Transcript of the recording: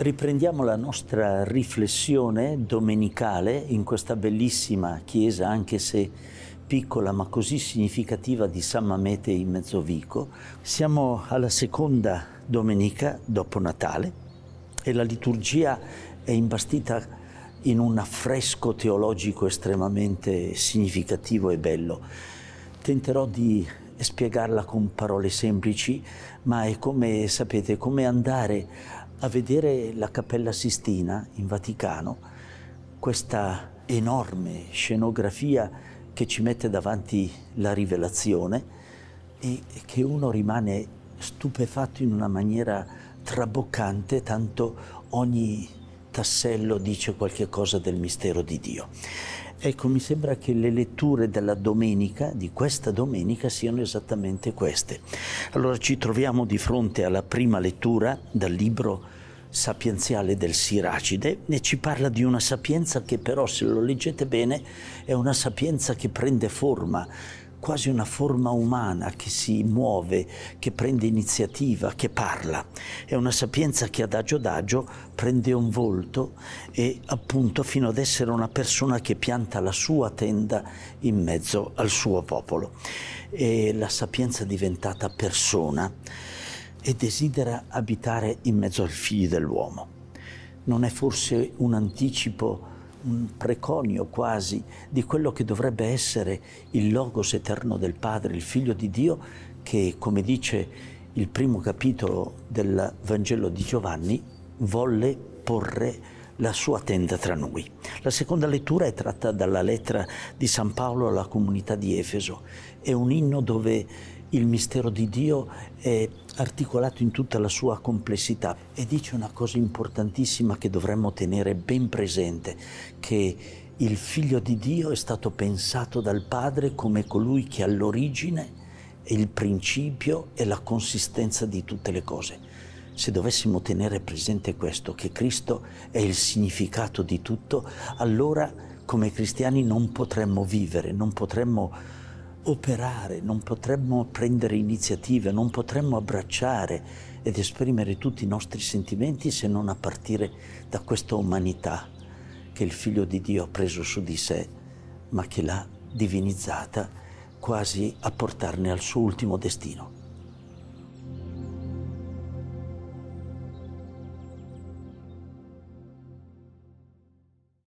Riprendiamo la nostra riflessione domenicale in questa bellissima chiesa, anche se piccola ma così significativa di San Mamete in Mezzovico. Siamo alla seconda domenica dopo Natale e la liturgia è imbastita in un affresco teologico estremamente significativo e bello. Tenterò di spiegarla con parole semplici, ma è come, sapete, come andare a vedere la Cappella Sistina in Vaticano, questa enorme scenografia che ci mette davanti la rivelazione e che uno rimane stupefatto in una maniera traboccante, tanto ogni tassello dice qualche cosa del mistero di Dio. Ecco, mi sembra che le letture della domenica, di questa domenica, siano esattamente queste. Allora ci troviamo di fronte alla prima lettura dal libro sapienziale del Siracide e ci parla di una sapienza che però, se lo leggete bene, è una sapienza che prende forma, quasi una forma umana che si muove, che prende iniziativa, che parla. È una sapienza che adagio adagio prende un volto e appunto fino ad essere una persona che pianta la sua tenda in mezzo al suo popolo. E la sapienza diventata persona e desidera abitare in mezzo ai figli dell'uomo. Non è forse un anticipo un preconio quasi di quello che dovrebbe essere il Logos eterno del Padre, il Figlio di Dio, che come dice il primo capitolo del Vangelo di Giovanni, volle porre la sua tenda tra noi. La seconda lettura è tratta dalla lettera di San Paolo alla comunità di Efeso. È un inno dove il mistero di Dio è articolato in tutta la sua complessità e dice una cosa importantissima che dovremmo tenere ben presente, che il figlio di Dio è stato pensato dal Padre come colui che all'origine è il principio e la consistenza di tutte le cose. Se dovessimo tenere presente questo, che Cristo è il significato di tutto, allora come cristiani non potremmo vivere, non potremmo operare, non potremmo prendere iniziative, non potremmo abbracciare ed esprimere tutti i nostri sentimenti se non a partire da questa umanità che il Figlio di Dio ha preso su di sé, ma che l'ha divinizzata quasi a portarne al suo ultimo destino.